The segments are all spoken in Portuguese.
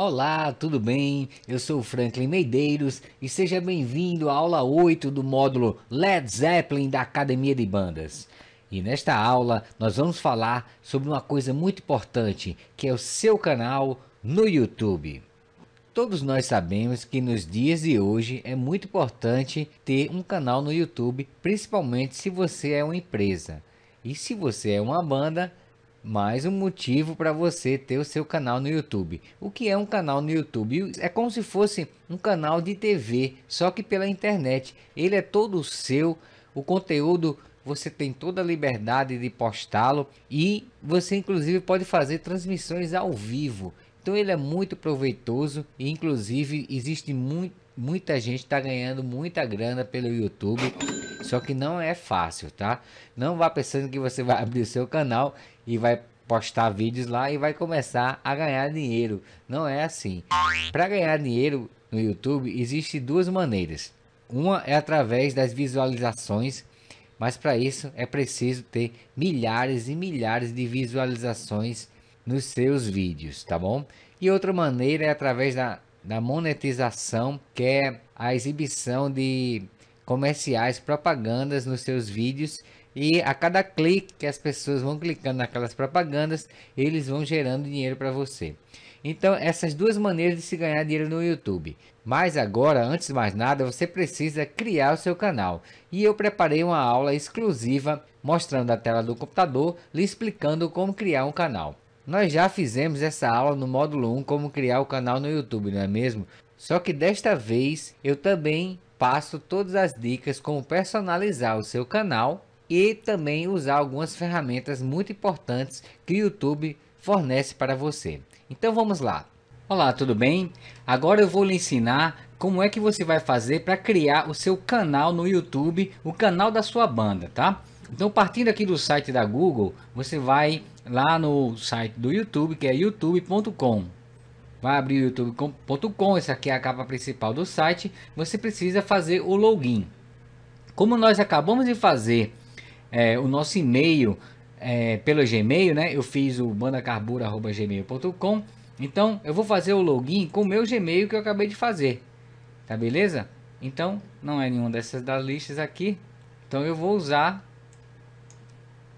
Olá, tudo bem? Eu sou o Franklin Medeiros e seja bem-vindo à aula 8 do módulo Led Zeppelin da Academia de Bandas. E nesta aula nós vamos falar sobre uma coisa muito importante que é o seu canal no YouTube. Todos nós sabemos que nos dias de hoje é muito importante ter um canal no YouTube, principalmente se você é uma empresa. E se você é uma banda, mais um motivo para você ter o seu canal no YouTube. O que é um canal no YouTube? É como se fosse um canal de TV, só que pela internet. Ele é todo seu, o conteúdo você tem toda a liberdade de postá-lo e você inclusive pode fazer transmissões ao vivo. Então ele é muito proveitoso e inclusive existe muito, muita gente está ganhando muita grana pelo YouTube. Só que não é fácil, tá? Não vá pensando que você vai abrir o seu canal e vai postar vídeos lá e vai começar a ganhar dinheiro. Não é assim. Para ganhar dinheiro no YouTube existe duas maneiras. Uma é através das visualizações, mas para isso é preciso ter milhares e milhares de visualizações nos seus vídeos, tá bom? E outra maneira é através da, da monetização, que é a exibição de comerciais, propagandas nos seus vídeos e a cada clique que as pessoas vão clicando naquelas propagandas, eles vão gerando dinheiro para você. Então, essas duas maneiras de se ganhar dinheiro no YouTube. Mas agora, antes de mais nada, você precisa criar o seu canal. E eu preparei uma aula exclusiva mostrando a tela do computador, lhe explicando como criar um canal. Nós já fizemos essa aula no módulo 1 como criar o canal no YouTube, não é mesmo? Só que desta vez eu também passo todas as dicas como personalizar o seu canal e também usar algumas ferramentas muito importantes que o YouTube fornece para você. Então vamos lá. Olá, tudo bem? Agora eu vou lhe ensinar como é que você vai fazer para criar o seu canal no YouTube, o canal da sua banda, tá? Então partindo aqui do site da Google, você vai lá no site do YouTube, que é youtube.com. Vai abrir youtube.com, essa aqui é a capa principal do site. Você precisa fazer o login. Como nós acabamos de fazer é, o nosso e-mail é, pelo Gmail, né? Eu fiz o bandacarbura.gmail.com. Então, eu vou fazer o login com o meu Gmail que eu acabei de fazer. Tá beleza? Então, não é nenhuma dessas das listas aqui. Então, eu vou usar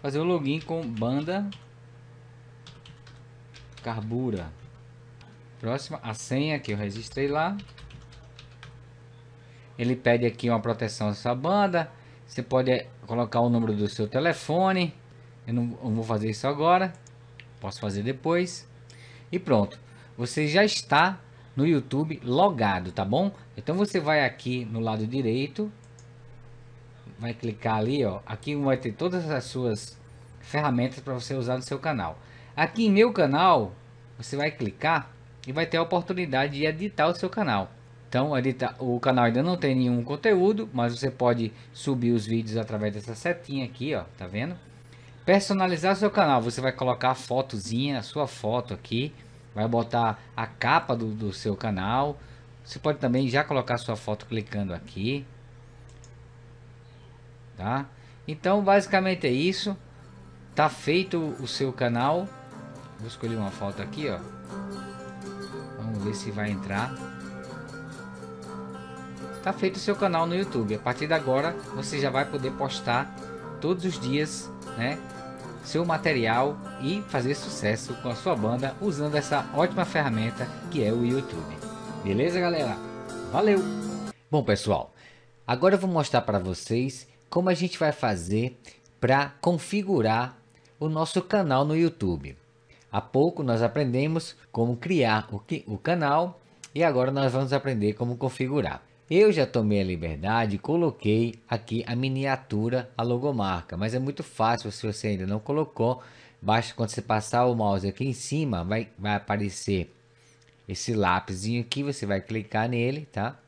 fazer o login com banda Carbura. Próxima, a senha que eu registrei lá. Ele pede aqui uma proteção dessa sua banda. Você pode eh, colocar o número do seu telefone. Eu não, eu vou fazer isso agora. Posso fazer depois. E pronto. Você já está no YouTube logado, tá bom? Então você vai aqui no lado direito, vai clicar ali, ó. Aqui vai ter todas as suas ferramentas para você usar no seu canal. Aqui em meu canal, você vai clicar e vai ter a oportunidade de editar o seu canal. Então, o canal ainda não tem nenhum conteúdo, mas você pode subir os vídeos através dessa setinha aqui, ó, tá vendo? Personalizar seu canal, você vai colocar a fotozinha, a sua foto aqui, vai botar a capa do, do seu canal. Você pode também já colocar a sua foto clicando aqui, tá? Então, basicamente é isso. Tá feito o seu canal. Vou escolher uma foto aqui, ó. Vamos ver se vai entrar. Tá feito o seu canal no YouTube. A partir de agora, você já vai poder postar todos os dias, né? Seu material e fazer sucesso com a sua banda usando essa ótima ferramenta que é o YouTube. Beleza, galera? Valeu! Bom, pessoal, agora eu vou mostrar para vocês como a gente vai fazer para configurar o nosso canal no YouTube. Há pouco nós aprendemos como criar o, que, o canal e agora nós vamos aprender como configurar. Eu já tomei a liberdade e coloquei aqui a miniatura, a logomarca, mas é muito fácil se você ainda não colocou. Basta quando você passar o mouse aqui em cima, vai, vai aparecer esse lápisinho aqui, você vai clicar nele, tá?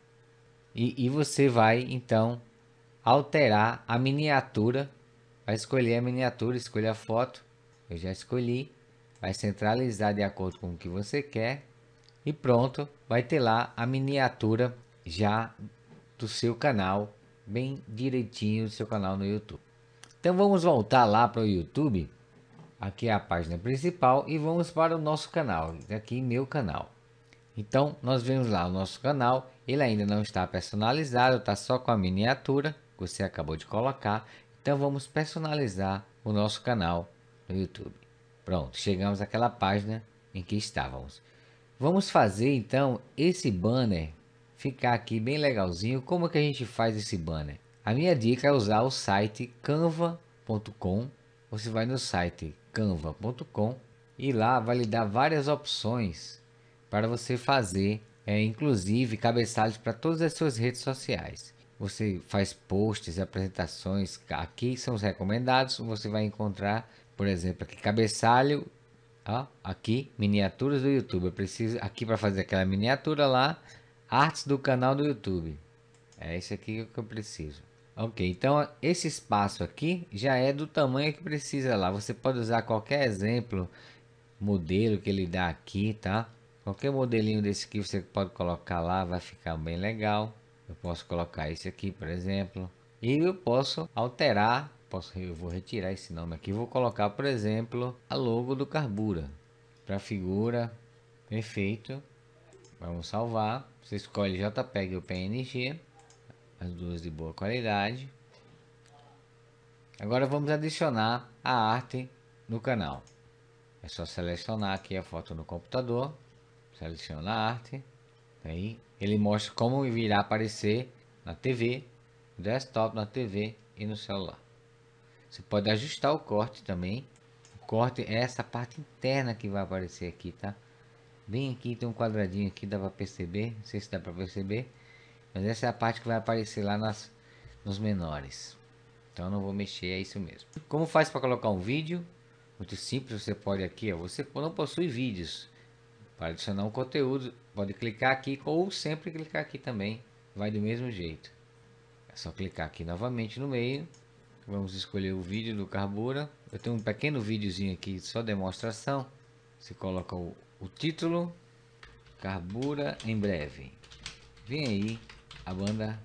E, e você vai então alterar a miniatura, vai escolher a miniatura, escolher a foto, eu já escolhi vai centralizar de acordo com o que você quer e pronto, vai ter lá a miniatura já do seu canal, bem direitinho do seu canal no YouTube. Então vamos voltar lá para o YouTube, aqui é a página principal e vamos para o nosso canal, aqui meu canal. Então nós vemos lá o nosso canal, ele ainda não está personalizado, está só com a miniatura que você acabou de colocar. Então vamos personalizar o nosso canal no YouTube. Pronto, chegamos àquela página em que estávamos. Vamos fazer então esse banner ficar aqui bem legalzinho. Como é que a gente faz esse banner? A minha dica é usar o site canva.com. Você vai no site canva.com e lá vai lhe dar várias opções para você fazer, é, inclusive cabeçalhos para todas as suas redes sociais. Você faz posts, apresentações, aqui são os recomendados, você vai encontrar por exemplo, aqui cabeçalho, ó, aqui miniaturas do YouTube. Eu preciso aqui para fazer aquela miniatura lá, artes do canal do YouTube. É esse aqui que eu preciso. Ok, então esse espaço aqui já é do tamanho que precisa lá. Você pode usar qualquer exemplo, modelo que ele dá aqui, tá? Qualquer modelinho desse aqui você pode colocar lá, vai ficar bem legal. Eu posso colocar esse aqui, por exemplo. E eu posso alterar posso, eu vou retirar esse nome aqui. Vou colocar, por exemplo, a logo do Carbura para figura. Perfeito. Vamos salvar. Você escolhe JPEG ou PNG, as duas de boa qualidade. Agora vamos adicionar a arte no canal. É só selecionar aqui a foto no computador, seleciona a arte, aí ele mostra como virá aparecer na TV, desktop, na TV e no celular. Você pode ajustar o corte também. O corte é essa parte interna que vai aparecer aqui, tá? Bem aqui tem um quadradinho aqui, dá para perceber. Não sei se dá para perceber. Mas essa é a parte que vai aparecer lá nas, nos menores. Então não vou mexer, é isso mesmo. Como faz para colocar um vídeo? Muito simples, você pode aqui, ó, você não possui vídeos. Para adicionar um conteúdo, pode clicar aqui ou sempre clicar aqui também. Vai do mesmo jeito. É só clicar aqui novamente no meio Vamos escolher o vídeo do Carbura. Eu tenho um pequeno videozinho aqui, só demonstração. Você coloca o, o título. Carbura em breve. Vem aí a banda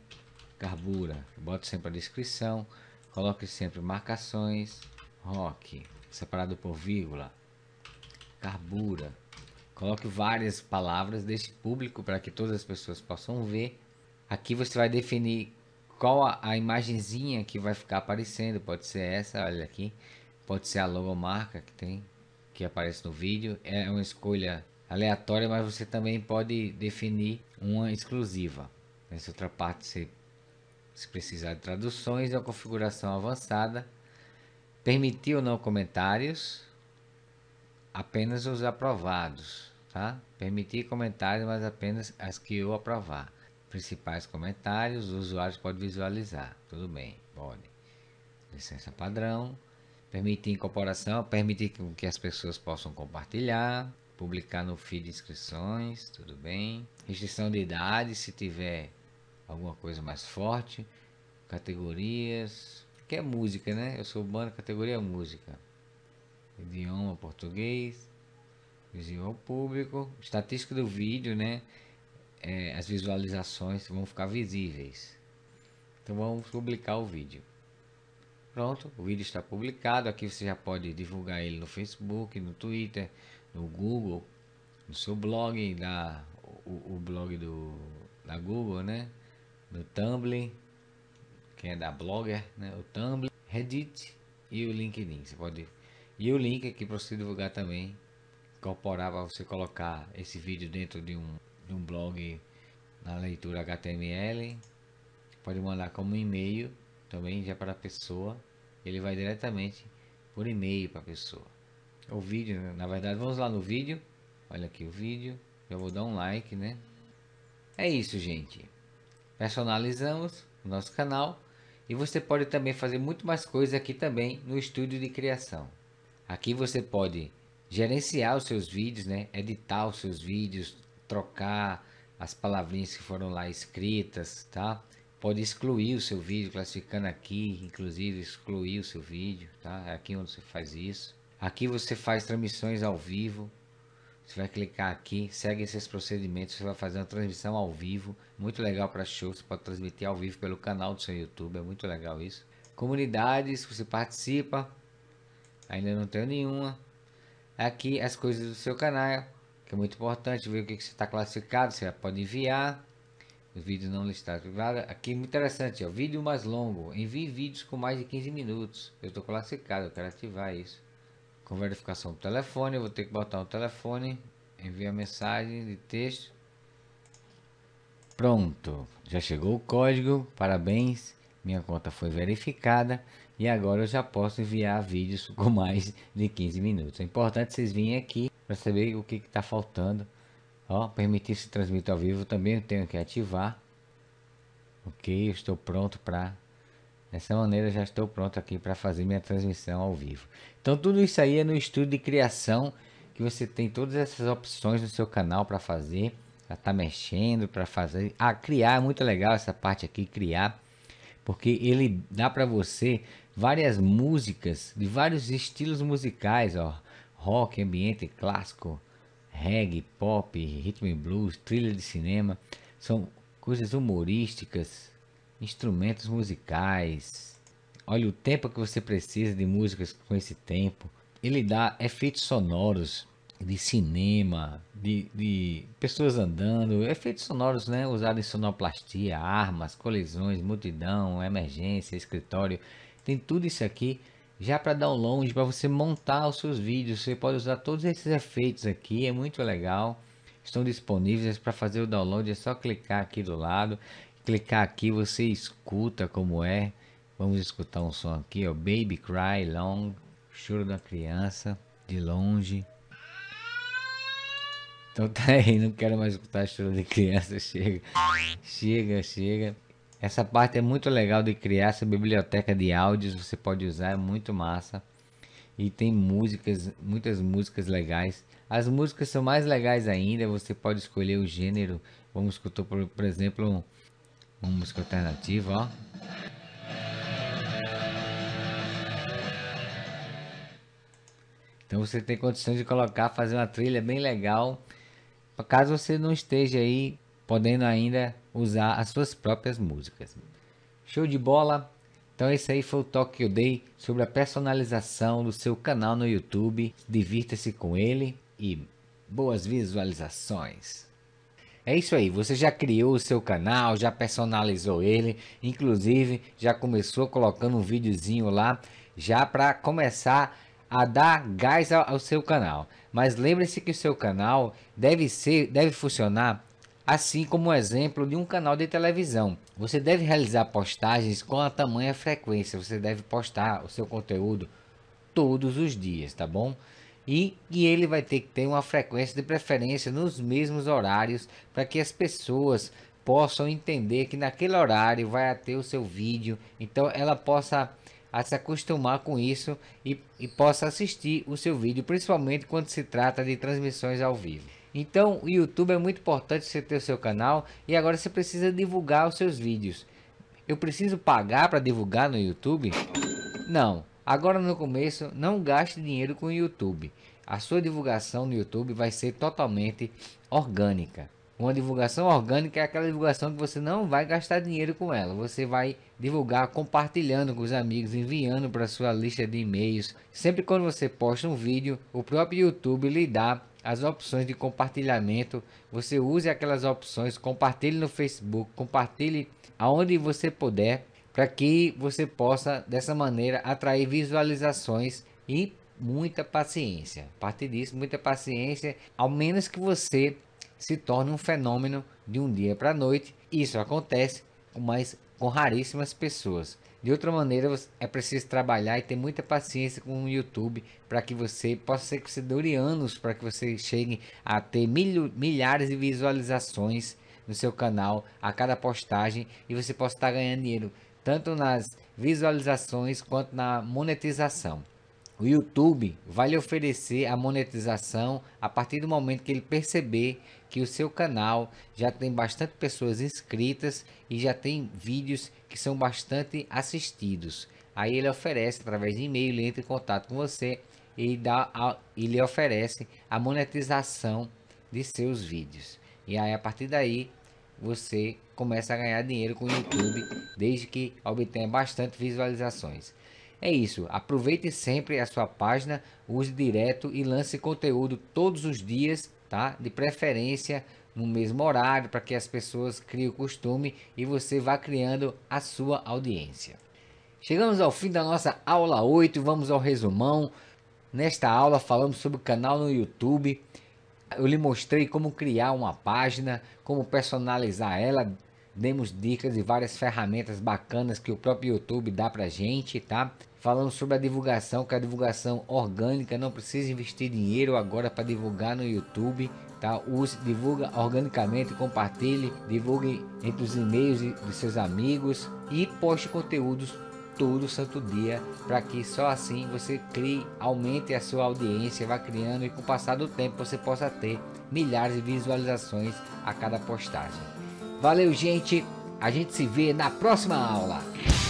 Carbura. Bota sempre a descrição. Coloque sempre marcações. Rock. Separado por vírgula. Carbura. Coloque várias palavras desse público para que todas as pessoas possam ver. Aqui você vai definir qual a, a imagenzinha que vai ficar aparecendo. Pode ser essa, olha aqui. Pode ser a logomarca que tem, que aparece no vídeo. É uma escolha aleatória, mas você também pode definir uma exclusiva. Nessa outra parte, se, se precisar de traduções, é uma configuração avançada. Permitir ou não comentários, apenas os aprovados, tá? Permitir comentários, mas apenas as que eu aprovar principais comentários, os usuários podem visualizar. Tudo bem, pode. Licença padrão. Permite incorporação, permite que as pessoas possam compartilhar, publicar no feed inscrições, tudo bem. Restrição de idade, se tiver alguma coisa mais forte. Categorias, que é música, né? Eu sou banda categoria é música. Idioma português, visual público, estatística do vídeo, né? é, as visualizações vão ficar visíveis. Então vamos publicar o vídeo. Pronto, o vídeo está publicado. Aqui você já pode divulgar ele no Facebook, no Twitter, no Google, no seu blog, da, o, o blog do, da Google, né? No Tumblr, quem é da Blogger, né? O Tumblr, Reddit e o LinkedIn. Você pode e o link aqui para você divulgar também, incorporar para você colocar esse vídeo dentro de um no um blog na leitura HTML. Pode mandar como e-mail também já para a pessoa. Ele vai diretamente por e-mail para a pessoa. O vídeo, na verdade, vamos lá no vídeo. Olha aqui o vídeo. Já vou dar um like, né? É isso, gente. Personalizamos o nosso canal e você pode também fazer muito mais coisas aqui também no estúdio de criação. Aqui você pode gerenciar os seus vídeos, né? Editar os seus vídeos, trocar as palavrinhas que foram lá escritas, tá? Pode excluir o seu vídeo, classificando aqui, inclusive excluir o seu vídeo, tá? É aqui onde você faz isso. Aqui você faz transmissões ao vivo. Você vai clicar aqui, segue esses procedimentos, você vai fazer uma transmissão ao vivo, muito legal para show, você pode transmitir ao vivo pelo canal do seu YouTube, é muito legal isso. Comunidades, você participa, ainda não tenho nenhuma. Aqui as coisas do seu canal, que é muito importante ver o que, que você está classificado. Você pode enviar. O vídeo não listado. Aqui é muito interessante, é o vídeo mais longo. Envie vídeos com mais de 15 minutos. Eu estou classificado, eu quero ativar isso. Com verificação do telefone, eu vou ter que botar o um telefone, enviar mensagem de texto. Pronto, já chegou o código. Parabéns, minha conta foi verificada e agora eu já posso enviar vídeos com mais de 15 minutos. É importante vocês virem aqui para saber o que está faltando. Ó, permitir se transmitir ao vivo também tenho que ativar. Ok, eu estou pronto para. Dessa maneira já estou pronto aqui para fazer minha transmissão ao vivo. Então tudo isso aí é no estúdio de criação que você tem todas essas opções no seu canal para fazer. Já tá mexendo para fazer. Ah, criar é muito legal essa parte aqui, criar. Porque ele dá para você várias músicas de vários estilos musicais, ó rock, ambiente clássico, reggae, pop, rhythm and blues, trilha de cinema, são coisas humorísticas, instrumentos musicais. Olha o tempo que você precisa de músicas com esse tempo. Ele dá efeitos sonoros de cinema, de, de pessoas andando, efeitos sonoros né, usados em sonoplastia, armas, colisões, multidão, emergência, escritório. Tem tudo isso aqui já para download, para você montar os seus vídeos. Você pode usar todos esses efeitos aqui, é muito legal. Estão disponíveis para fazer o download, é só clicar aqui do lado. Clicar aqui, você escuta como é. Vamos escutar um som aqui, ó. Baby Cry Long, choro da criança, de longe. Então tá aí, não quero mais escutar choro de criança, chega. Chega, chega. Essa parte é muito legal de criar essa biblioteca de áudios, você pode usar, é muito massa. E tem músicas, muitas músicas legais. As músicas são mais legais ainda, você pode escolher o gênero. Vamos escutar, por, por exemplo, uma música alternativa, ó. Então você tem condições de colocar, fazer uma trilha bem legal. Caso você não esteja aí podendo ainda usar as suas próprias músicas. Show de bola! Então esse aí foi o toque que eu dei sobre a personalização do seu canal no YouTube. Divirta-se com ele e boas visualizações. É isso aí, você já criou o seu canal, já personalizou ele, inclusive já começou colocando um videozinho lá, já para começar a dar gás ao, seu canal. Mas lembre-se que o seu canal deve ser, deve funcionar assim como o exemplo de um canal de televisão. Você deve realizar postagens com a tamanha frequência, você deve postar o seu conteúdo todos os dias, tá bom? E, e ele vai ter que ter uma frequência de preferência nos mesmos horários para que as pessoas possam entender que naquele horário vai ter o seu vídeo, então ela possa a se acostumar com isso e, e possa assistir o seu vídeo, principalmente quando se trata de transmissões ao vivo. Então, o YouTube é muito importante você ter o seu canal e agora você precisa divulgar os seus vídeos. Eu preciso pagar para divulgar no YouTube? Não. Agora no começo, não gaste dinheiro com o YouTube. A sua divulgação no YouTube vai ser totalmente orgânica. Uma divulgação orgânica é aquela divulgação que você não vai gastar dinheiro com ela. Você vai divulgar compartilhando com os amigos, enviando para sua lista de e-mails. Sempre quando você posta um vídeo, o próprio YouTube lhe dá as opções de compartilhamento. Você use aquelas opções, compartilhe no Facebook, compartilhe aonde você puder, para que você possa dessa maneira atrair visualizações e muita paciência. A partir disso, muita paciência, ao menos que você se torne um fenômeno de um dia para a noite. Isso acontece, mas com raríssimas pessoas. De outra maneira, é preciso trabalhar e ter muita paciência com o YouTube para que você possa ser você dure anos, para que você chegue a ter milho, milhares de visualizações no seu canal a cada postagem e você possa estar ganhando dinheiro tanto nas visualizações quanto na monetização. O YouTube vai lhe oferecer a monetização a partir do momento que ele perceber que o seu canal já tem bastante pessoas inscritas e já tem vídeos que são bastante assistidos. Aí ele oferece através de e-mail, ele entra em contato com você e dá a, e lhe oferece a monetização de seus vídeos. E aí a partir daí você começa a ganhar dinheiro com o YouTube desde que obtenha bastante visualizações. É isso, aproveite sempre a sua página, use direto e lance conteúdo todos os dias, tá? De preferência no mesmo horário para que as pessoas criem o costume e você vá criando a sua audiência. Chegamos ao fim da nossa aula 8, vamos ao resumão. Nesta aula falamos sobre o canal no YouTube. Eu lhe mostrei como criar uma página, como personalizar ela, demos dicas de várias ferramentas bacanas que o próprio YouTube dá pra gente, tá? falando sobre a divulgação, que a divulgação orgânica não precisa investir dinheiro agora para divulgar no YouTube, tá? Use, divulga organicamente, compartilhe, divulgue entre os e-mails dos seus amigos e poste conteúdos todo santo dia para que só assim você crie, aumente a sua audiência, vá criando e com o passar do tempo você possa ter milhares de visualizações a cada postagem. Valeu, gente! A gente se vê na próxima aula!